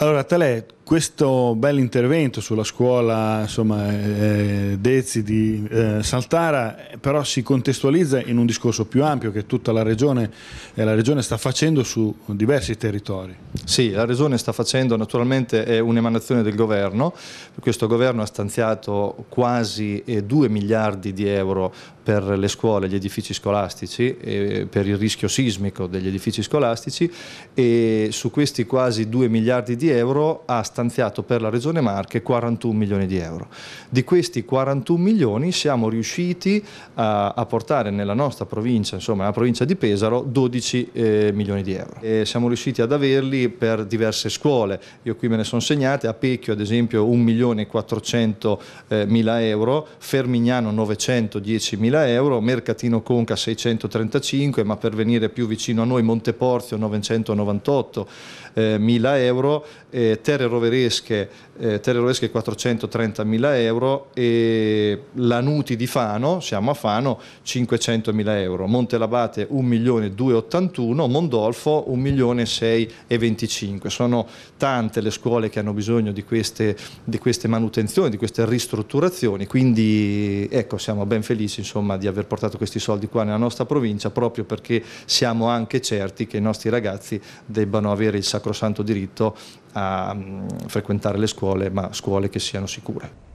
Allora, Talè, questo bel intervento sulla scuola insomma, eh, Dezzi di eh, Saltara però si contestualizza in un discorso più ampio che tutta la regione, eh, la regione sta facendo su diversi territori. Sì, la regione sta facendo naturalmente è un'emanazione del governo, questo governo ha stanziato quasi 2 eh, miliardi di euro per le scuole, gli edifici scolastici, eh, per il rischio sismico degli edifici scolastici e su questi quasi 2 miliardi di euro ha stanziato stanziato per la Regione Marche 41 milioni di euro. Di questi 41 milioni siamo riusciti a, a portare nella nostra provincia, insomma nella provincia di Pesaro, 12 eh, milioni di euro. E siamo riusciti ad averli per diverse scuole, io qui me ne sono segnate, a Pecchio ad esempio 1 milione e 400 eh, mila euro, Fermignano 910 mila euro, Mercatino Conca 635, ma per venire più vicino a noi Monteporzio 998 eh, mila euro, Terre Rovesciate Roveresche, eh, Teleroveresche 430.000 euro e Lanuti di Fano, siamo a Fano, 500.000 euro, Montelabate 1.281.000, Mondolfo 1.625.000. Sono tante le scuole che hanno bisogno di queste, di queste manutenzioni, di queste ristrutturazioni, quindi ecco, siamo ben felici insomma, di aver portato questi soldi qua nella nostra provincia proprio perché siamo anche certi che i nostri ragazzi debbano avere il sacrosanto diritto a, frequentare le scuole, ma scuole che siano sicure.